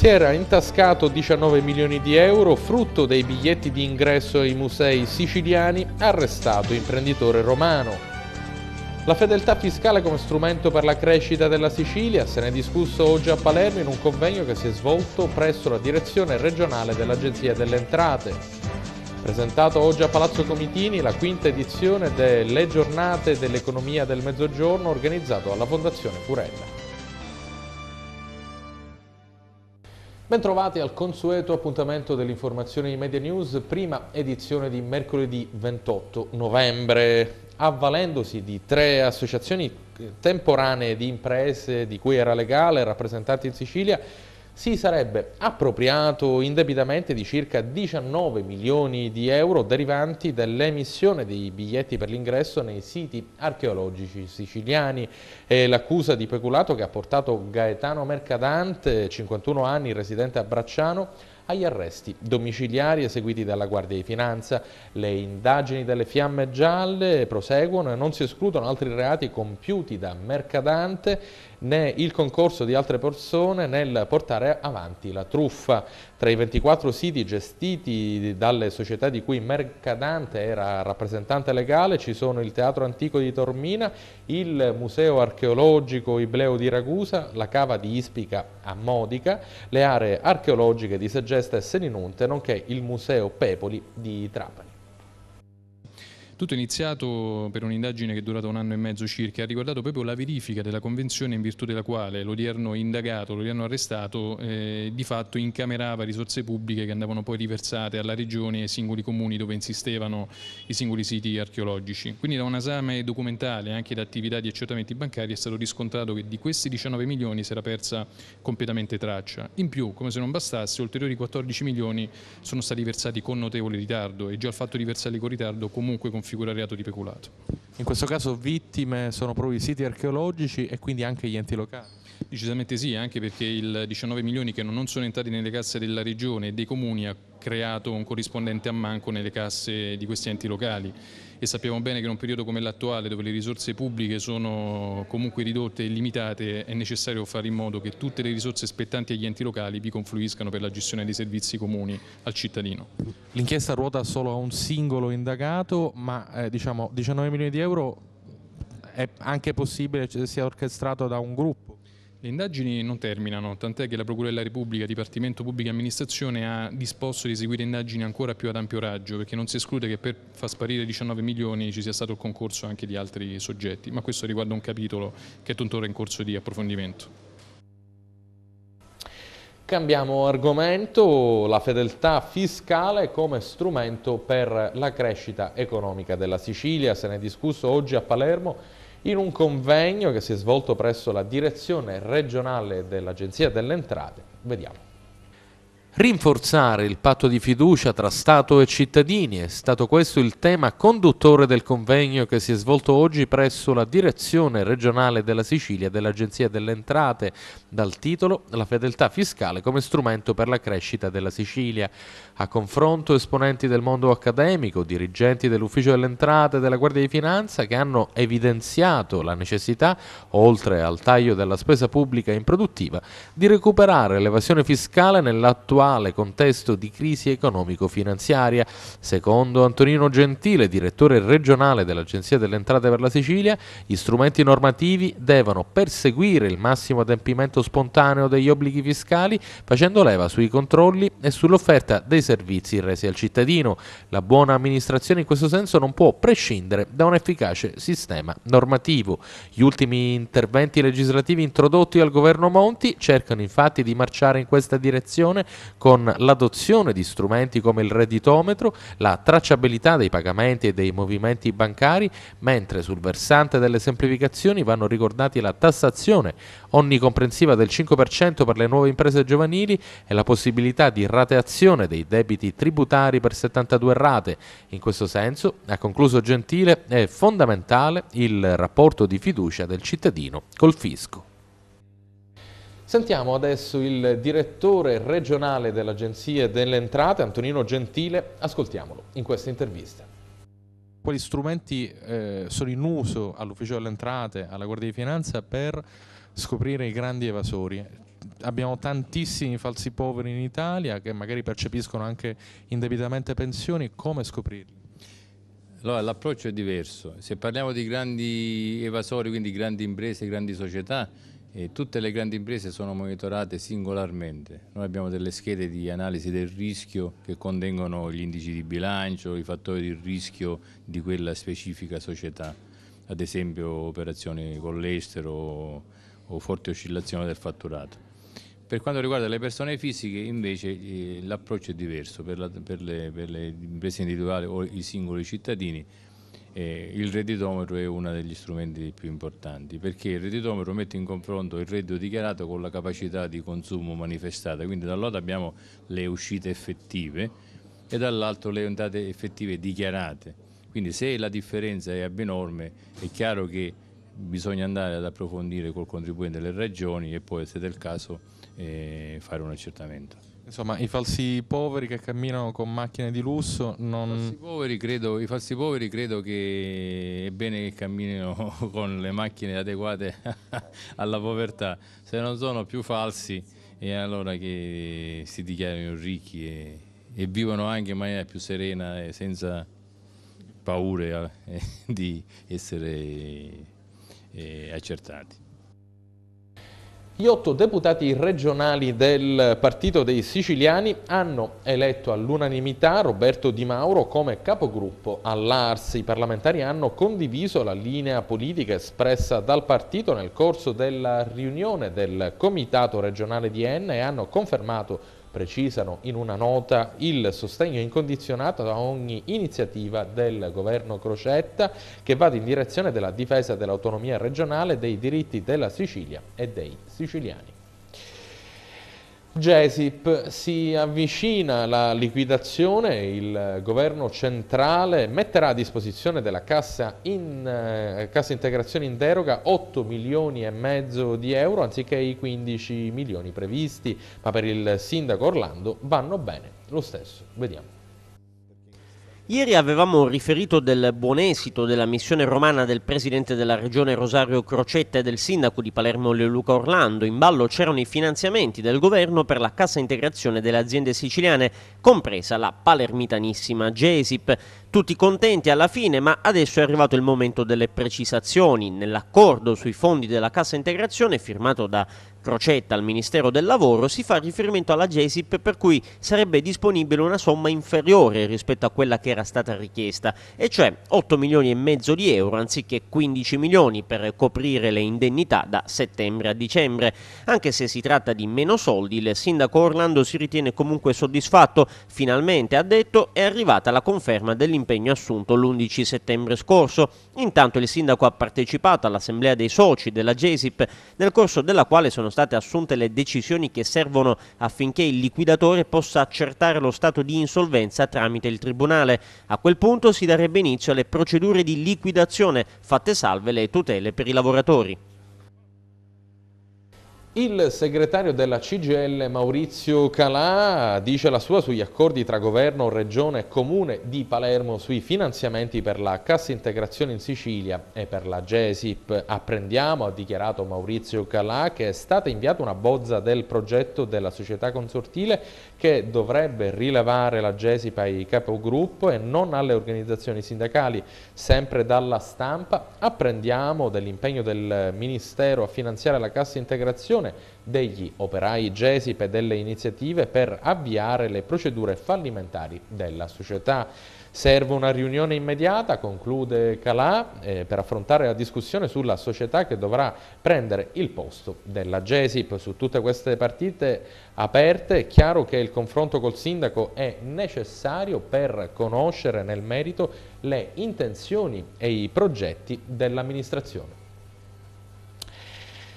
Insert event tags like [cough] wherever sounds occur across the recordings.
si era intascato 19 milioni di euro frutto dei biglietti di ingresso ai musei siciliani arrestato imprenditore romano. La fedeltà fiscale come strumento per la crescita della Sicilia se ne è discusso oggi a Palermo in un convegno che si è svolto presso la direzione regionale dell'Agenzia delle Entrate. Presentato oggi a Palazzo Comitini la quinta edizione delle giornate dell'economia del mezzogiorno organizzato dalla Fondazione Purella. Bentrovati al consueto appuntamento dell'informazione di Media News, prima edizione di mercoledì 28 novembre. Avvalendosi di tre associazioni temporanee di imprese di cui era legale rappresentanti in Sicilia, si sarebbe appropriato indebitamente di circa 19 milioni di euro derivanti dall'emissione dei biglietti per l'ingresso nei siti archeologici siciliani. È l'accusa di peculato che ha portato Gaetano Mercadante, 51 anni, residente a Bracciano, agli arresti domiciliari eseguiti dalla Guardia di Finanza. Le indagini delle fiamme gialle proseguono e non si escludono altri reati compiuti da Mercadante né il concorso di altre persone nel portare avanti la truffa. Tra i 24 siti gestiti dalle società di cui Mercadante era rappresentante legale ci sono il Teatro Antico di Tormina, il Museo Archeologico Ibleo di Ragusa, la Cava di Ispica a Modica, le aree archeologiche di Segesta e Seninunte, nonché il Museo Pepoli di Trapani. Tutto è iniziato per un'indagine che è durata un anno e mezzo circa, ha riguardato proprio la verifica della convenzione in virtù della quale l'odierno indagato, l'odierno arrestato, eh, di fatto incamerava risorse pubbliche che andavano poi riversate alla regione e ai singoli comuni dove insistevano i singoli siti archeologici. Quindi da un esame documentale anche da attività di accertamenti bancari è stato riscontrato che di questi 19 milioni si era persa completamente traccia. In più, come se non bastasse, ulteriori 14 milioni sono stati versati con notevole ritardo e già il fatto di versarli con ritardo comunque conferma configura di peculato. In questo caso vittime sono proprio i siti archeologici e quindi anche gli enti locali? Decisamente sì, anche perché il 19 milioni che non sono entrati nelle casse della regione e dei comuni ha creato un corrispondente ammanco nelle casse di questi enti locali e sappiamo bene che in un periodo come l'attuale dove le risorse pubbliche sono comunque ridotte e limitate è necessario fare in modo che tutte le risorse spettanti agli enti locali vi confluiscano per la gestione dei servizi comuni al cittadino. L'inchiesta ruota solo a un singolo indagato ma eh, diciamo 19 milioni di euro è anche possibile che sia orchestrato da un gruppo? Le indagini non terminano, tant'è che la Procura della Repubblica, Dipartimento Pubblica Amministrazione, ha disposto di eseguire indagini ancora più ad ampio raggio, perché non si esclude che per far sparire 19 milioni ci sia stato il concorso anche di altri soggetti, ma questo riguarda un capitolo che è tuttora in corso di approfondimento. Cambiamo argomento, la fedeltà fiscale come strumento per la crescita economica della Sicilia, se ne è discusso oggi a Palermo in un convegno che si è svolto presso la direzione regionale dell'Agenzia delle Entrate. Vediamo. Rinforzare il patto di fiducia tra Stato e cittadini è stato questo il tema conduttore del convegno che si è svolto oggi presso la direzione regionale della Sicilia dell'Agenzia delle Entrate dal titolo La fedeltà fiscale come strumento per la crescita della Sicilia. A confronto esponenti del mondo accademico, dirigenti dell'Ufficio delle Entrate e della Guardia di Finanza che hanno evidenziato la necessità, oltre al taglio della spesa pubblica improduttiva, di recuperare l'evasione fiscale nell'attuale contesto di crisi economico-finanziaria. Secondo Antonino Gentile, direttore regionale dell'Agenzia delle Entrate per la Sicilia, gli strumenti normativi devono perseguire il massimo adempimento spontaneo degli obblighi fiscali facendo leva sui controlli e sull'offerta dei servizi servizi resi al cittadino. La buona amministrazione in questo senso non può prescindere da un efficace sistema normativo. Gli ultimi interventi legislativi introdotti dal governo Monti cercano infatti di marciare in questa direzione con l'adozione di strumenti come il redditometro, la tracciabilità dei pagamenti e dei movimenti bancari, mentre sul versante delle semplificazioni vanno ricordati la tassazione onnicomprensiva del 5% per le nuove imprese giovanili e la possibilità di rateazione dei debiti debiti tributari per 72 rate. In questo senso, ha concluso Gentile, è fondamentale il rapporto di fiducia del cittadino col fisco. Sentiamo adesso il direttore regionale dell'Agenzia delle Entrate, Antonino Gentile, ascoltiamolo in questa intervista. Quali strumenti eh, sono in uso all'Ufficio delle Entrate, alla Guardia di Finanza per scoprire i grandi evasori? abbiamo tantissimi falsi poveri in Italia che magari percepiscono anche indebitamente pensioni, come scoprirli? Allora, l'approccio è diverso. Se parliamo di grandi evasori, quindi grandi imprese, grandi società, eh, tutte le grandi imprese sono monitorate singolarmente. Noi abbiamo delle schede di analisi del rischio che contengono gli indici di bilancio, i fattori di rischio di quella specifica società, ad esempio operazioni con l'estero o forte oscillazione del fatturato. Per quanto riguarda le persone fisiche invece eh, l'approccio è diverso, per, la, per, le, per, le, imprese individuali o i singoli cittadini eh, il redditometro è uno degli strumenti più importanti perché il redditometro mette in confronto il reddito dichiarato con la capacità di consumo manifestata, quindi dall'altro lato abbiamo le uscite effettive e dall'altro le entrate effettive dichiarate. Quindi se la differenza è abnorme è chiaro che bisogna andare ad approfondire col contribuente le ragioni e poi se del caso e fare un accertamento. Insomma, i falsi poveri che camminano con macchine di lusso non... I falsi poveri credo, falsi poveri credo che è bene che camminino [laughs] con le macchine adeguate [laughs] alla povertà, se non sono più falsi e allora che si dichiarino ricchi e, e vivono anche in maniera più serena e senza paure eh, [laughs] di essere eh, accertati. Gli otto deputati regionali del Partito dei Siciliani hanno eletto all'unanimità Roberto Di Mauro come capogruppo all'ARS. I parlamentari hanno condiviso la linea politica espressa dal partito nel corso della riunione del Comitato regionale di Enna e hanno confermato precisano in una nota il sostegno incondizionato a ogni iniziativa del governo Crocetta che vada in direzione della difesa dell'autonomia regionale, dei diritti della Sicilia e dei siciliani. Gesip si avvicina la liquidazione, il governo centrale metterà a disposizione della cassa, in, eh, cassa integrazione in deroga 8 milioni e mezzo di euro anziché i 15 milioni previsti, ma per il sindaco Orlando vanno bene lo stesso. Vediamo. Ieri avevamo riferito del buon esito della missione romana del presidente della regione Rosario Crocetta e del sindaco di Palermo Leoluca Orlando. In ballo c'erano i finanziamenti del governo per la cassa integrazione delle aziende siciliane, compresa la palermitanissima Gesip. Tutti contenti alla fine, ma adesso è arrivato il momento delle precisazioni. Nell'accordo sui fondi della cassa integrazione firmato da Crocetta al Ministero del Lavoro si fa riferimento alla GESIP per cui sarebbe disponibile una somma inferiore rispetto a quella che era stata richiesta, e cioè 8 milioni e mezzo di euro anziché 15 milioni per coprire le indennità da settembre a dicembre. Anche se si tratta di meno soldi, il sindaco Orlando si ritiene comunque soddisfatto, finalmente ha detto è arrivata la conferma dell'impegno assunto l'11 settembre scorso. Intanto il sindaco ha partecipato all'assemblea dei soci della GESIP, nel corso della quale sono sono state assunte le decisioni che servono affinché il liquidatore possa accertare lo stato di insolvenza tramite il Tribunale. A quel punto si darebbe inizio alle procedure di liquidazione, fatte salve le tutele per i lavoratori. Il segretario della CGL Maurizio Calà dice la sua sugli accordi tra governo, regione e comune di Palermo sui finanziamenti per la cassa integrazione in Sicilia e per la GESIP. Apprendiamo, ha dichiarato Maurizio Calà, che è stata inviata una bozza del progetto della società consortile che dovrebbe rilevare la GESIP ai capogruppo e non alle organizzazioni sindacali. Sempre dalla stampa apprendiamo dell'impegno del Ministero a finanziare la cassa integrazione collaborazione degli operai GESIP e delle iniziative per avviare le procedure fallimentari della società. Serve una riunione immediata, conclude Calà, eh, per affrontare la discussione sulla società che dovrà prendere il posto della Gesip. Su tutte queste partite aperte è chiaro che il confronto col sindaco è necessario per conoscere nel merito le intenzioni e i progetti dell'amministrazione.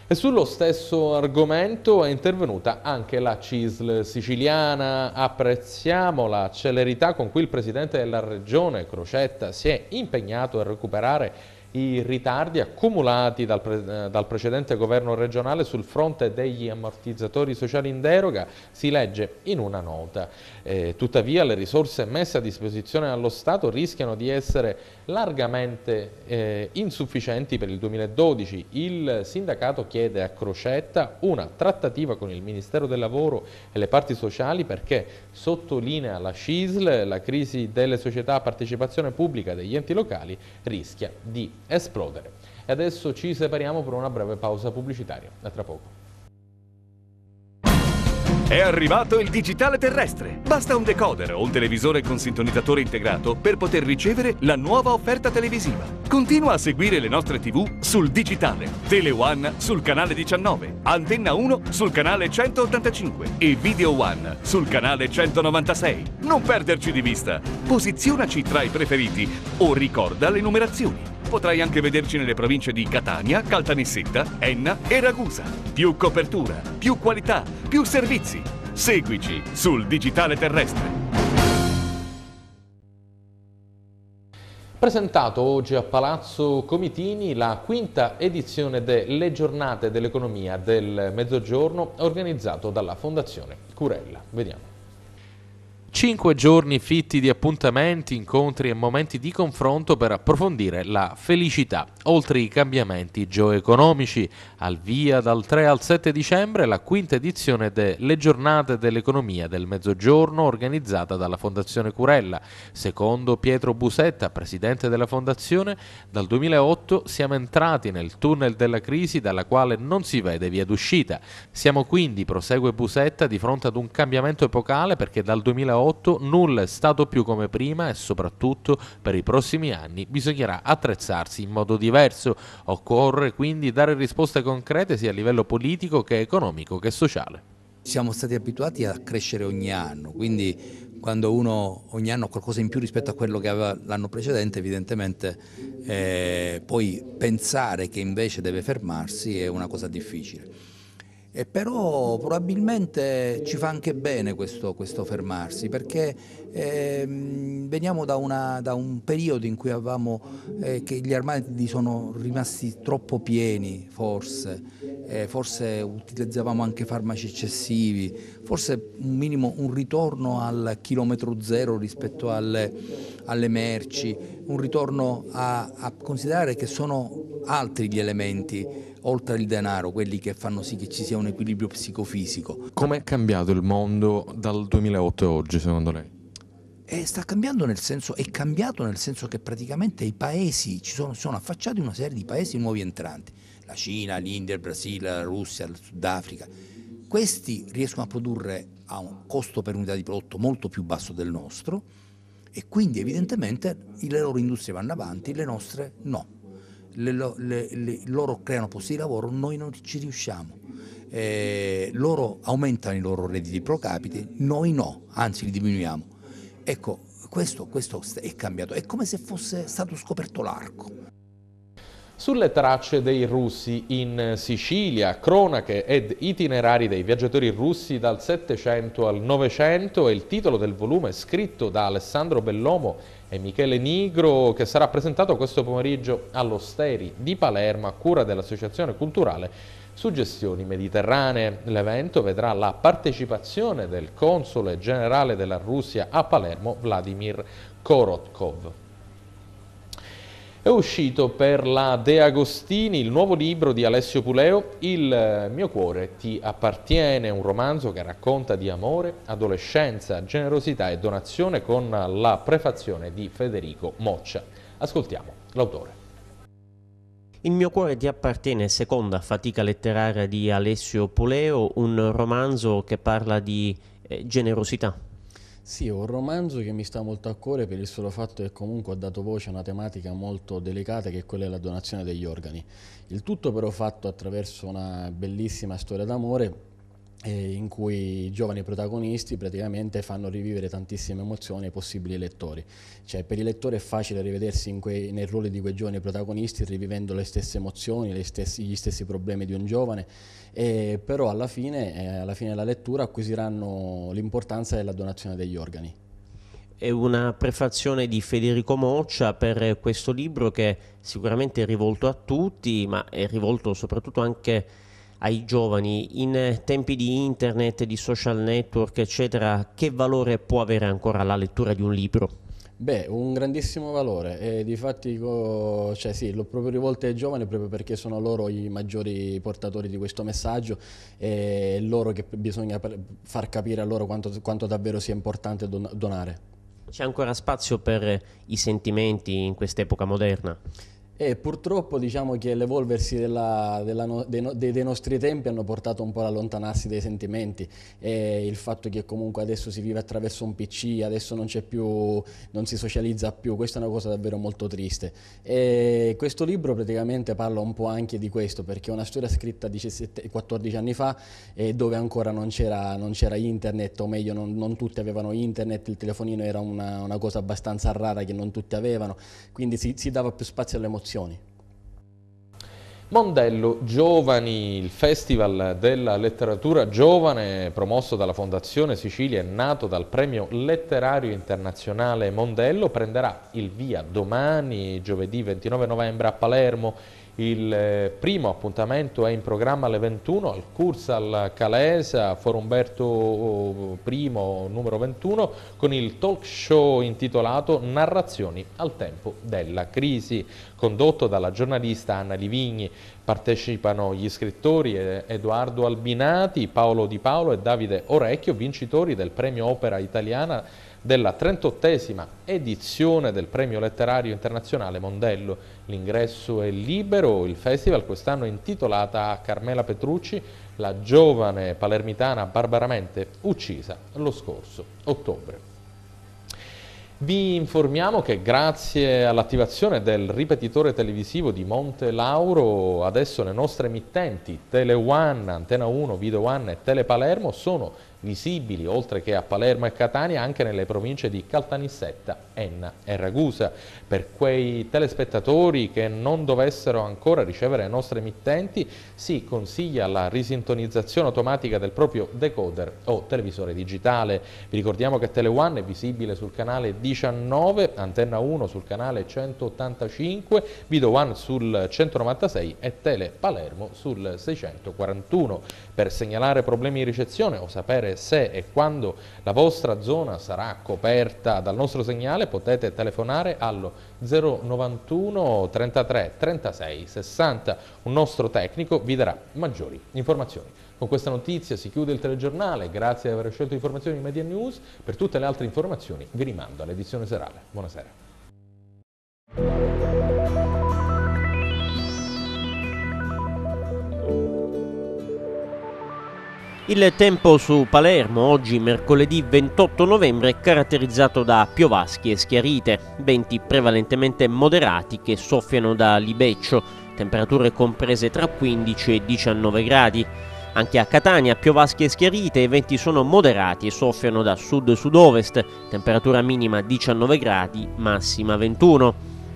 E sullo stesso argomento è intervenuta anche la CISL siciliana. Apprezziamo la celerità con cui il presidente della regione Crocetta si è impegnato a recuperare i ritardi accumulati dal, pre dal, precedente governo regionale sul fronte degli ammortizzatori sociali in deroga si legge in una nota. Eh, tuttavia le risorse messe a disposizione dallo Stato rischiano di essere largamente eh, insufficienti per il 2012. Il sindacato chiede a Crocetta una trattativa con il Ministero del Lavoro e le parti sociali perché, sottolinea la CISL, la crisi delle società a partecipazione pubblica degli enti locali rischia di esplodere. E adesso ci separiamo per una breve pausa pubblicitaria. A tra poco. È arrivato il digitale terrestre. Basta un decoder o un televisore con sintonizzatore integrato per poter ricevere la nuova offerta televisiva. Continua a seguire le nostre TV sul digitale. Tele One sul canale 19, Antenna 1 sul canale 185 e Video One sul canale 196. Non perderci di vista. Posizionaci tra i preferiti o ricorda le numerazioni potrai anche vederci nelle province di Catania, Caltanissetta, Enna e Ragusa. Più copertura, più qualità, più servizi. Seguici sul digitale terrestre. Presentato oggi a Palazzo Comitini la quinta edizione delle giornate dell'economia del mezzogiorno organizzato dalla Fondazione Curella. Vediamo. Cinque giorni fitti di appuntamenti, incontri e momenti di confronto per approfondire la felicità, oltre i cambiamenti geoeconomici. Al via dal 3 al 7 dicembre la quinta edizione delle giornate dell'economia del mezzogiorno organizzata dalla Fondazione Curella. Secondo Pietro Busetta, presidente della Fondazione, dal 2008 siamo entrati nel tunnel della crisi dalla quale non si vede via d'uscita. Siamo quindi, prosegue Busetta, di fronte ad un cambiamento epocale perché dal 2008 2008 nulla è stato più come prima e soprattutto per i prossimi anni bisognerà attrezzarsi in modo diverso. Occorre quindi dare risposte concrete sia a livello politico che economico che sociale. Siamo stati abituati a crescere ogni anno, quindi quando uno ogni anno ha qualcosa in più rispetto a quello che aveva l'anno precedente, evidentemente eh, poi pensare che invece deve fermarsi è una cosa difficile. E però probabilmente ci fa anche bene questo, questo fermarsi perché eh, veniamo da, una, da, un periodo in cui avevamo, eh, che gli armadi sono rimasti troppo pieni forse, eh, forse utilizzavamo anche farmaci eccessivi, forse un minimo un ritorno al chilometro zero rispetto alle, alle merci, un ritorno a, a considerare che sono altri gli elementi oltre il denaro, quelli che fanno sì che ci sia un equilibrio psicofisico. Come è cambiato il mondo dal 2008 a oggi secondo lei? E eh, sta cambiando nel senso, è cambiato nel senso che praticamente i paesi, ci sono, sono affacciati una serie di paesi nuovi entranti, la Cina, l'India, il Brasile, la Russia, il Sudafrica, questi riescono a produrre a un costo per unità di prodotto molto più basso del nostro e quindi evidentemente le loro industrie vanno avanti, le nostre no le, le, le, loro creano posti di lavoro, noi non ci riusciamo. Eh, loro aumentano i loro redditi pro capite, noi no, anzi li diminuiamo. Ecco, questo, questo è cambiato, è come se fosse stato scoperto l'arco. Sulle tracce dei russi in Sicilia, cronache ed itinerari dei viaggiatori russi dal 700 al 900 è il titolo del volume scritto da Alessandro Bellomo e Michele Nigro che sarà presentato questo pomeriggio all'Osteri di Palermo a cura dell'Associazione Culturale Suggestioni Mediterranee. L'evento vedrà la partecipazione del Console Generale della Russia a Palermo Vladimir Korotkov. È uscito per la De Agostini il nuovo libro di Alessio Puleo, Il eh, mio cuore ti appartiene, un romanzo che racconta di amore, adolescenza, generosità e donazione con la prefazione di Federico Moccia. Ascoltiamo l'autore. Il mio cuore ti appartiene, seconda fatica letteraria di Alessio Puleo, un romanzo che parla di eh, generosità, sì, è un romanzo che mi sta molto a cuore per il solo fatto che comunque ha dato voce a una tematica molto delicata che è quella della donazione degli organi. Il tutto però fatto attraverso una bellissima storia d'amore in cui i giovani protagonisti praticamente fanno rivivere tantissime emozioni ai possibili lettori. Cioè, per il lettore è facile rivedersi quei, nel ruolo di quei giovani protagonisti, rivivendo le stesse emozioni, le stessi, gli stessi problemi di un giovane, e, però alla fine, eh, alla fine della lettura acquisiranno l'importanza della donazione degli organi. È una prefazione di Federico Moccia per questo libro che sicuramente è rivolto a tutti, ma è rivolto soprattutto anche a ai giovani in tempi di internet, di social network, eccetera, che valore può avere ancora la lettura di un libro? Beh, un grandissimo valore e difatti cioè, sì, l'ho proprio rivolto ai giovani proprio perché sono loro i maggiori portatori di questo messaggio e loro che bisogna far capire a loro quanto, quanto davvero sia importante donare. C'è ancora spazio per i sentimenti in quest'epoca moderna? E purtroppo diciamo che l'evolversi no, dei, dei, dei, nostri tempi hanno portato un po' allontanarsi dei sentimenti e il fatto che comunque adesso si vive attraverso un pc, adesso non, più, non si socializza più, questa è una cosa davvero molto triste. E questo libro praticamente parla un po' anche di questo perché è una storia scritta 17, 14 anni fa dove ancora non c'era, internet o meglio non, non, tutti avevano internet, il telefonino era una, una, cosa abbastanza rara che non tutti avevano, quindi si, si dava più spazio alle emozioni emozioni. Mondello Giovani, il Festival della Letteratura Giovane promosso dalla Fondazione Sicilia e nato dal Premio Letterario Internazionale Mondello prenderà il via domani, giovedì 29 novembre a Palermo. Il eh, primo appuntamento è in programma alle 21 al Cursal Calesa, Foro Umberto oh, I, numero 21, con il talk show intitolato Narrazioni al tempo della crisi, condotto dalla giornalista Anna Livigni. Partecipano gli scrittori eh, Edoardo Albinati, Paolo Di Paolo e Davide Orecchio, vincitori del premio Opera Italiana della 38esima edizione del Premio Letterario Internazionale Mondello. L'ingresso è libero, il festival quest'anno è intitolato a Carmela Petrucci, la giovane palermitana barbaramente uccisa lo scorso ottobre. Vi informiamo che grazie all'attivazione del ripetitore televisivo di Monte Lauro, adesso le nostre emittenti Tele One, Antena 1, Video One e Tele Palermo sono visibili, oltre che a Palermo e Catania, anche nelle province di Caltanissetta, Enna e Ragusa. Per quei telespettatori che non dovessero ancora ricevere le nostre emittenti, si consiglia la risintonizzazione automatica del proprio decoder o televisore digitale. Vi ricordiamo che Tele One è visibile sul canale 19, Antenna 1 sul canale 185, Video One sul 196 e Tele Palermo sul 641 per segnalare problemi di ricezione o sapere se e quando la vostra zona sarà coperta dal nostro segnale potete telefonare allo 091 33 36 60. Un nostro tecnico vi darà maggiori informazioni. Con questa notizia si chiude il telegiornale, grazie di aver scelto informazioni di Media News, per tutte le altre informazioni vi rimando all'edizione serale. Buonasera. Il tempo su Palermo oggi mercoledì 28 novembre è caratterizzato da piovaschi e schiarite, venti prevalentemente moderati che soffiano da libeccio, temperature comprese tra 15 e 19 gradi. Anche a Catania piovaschi e schiarite, i venti sono moderati e soffiano da sud-sud-ovest, temperatura minima 19 gradi, massima 21.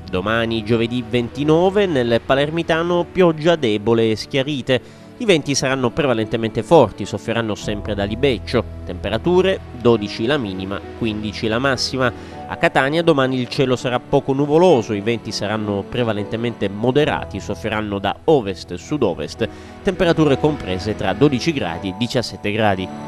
Domani giovedì 29 nel Palermitano pioggia debole e schiarite, i venti saranno prevalentemente forti, soffieranno sempre da libeccio, temperature 12 la minima, 15 la massima. A Catania domani il cielo sarà poco nuvoloso, i venti saranno prevalentemente moderati, soffieranno da ovest-sud-ovest, temperature comprese tra 12 gradi e 17 gradi.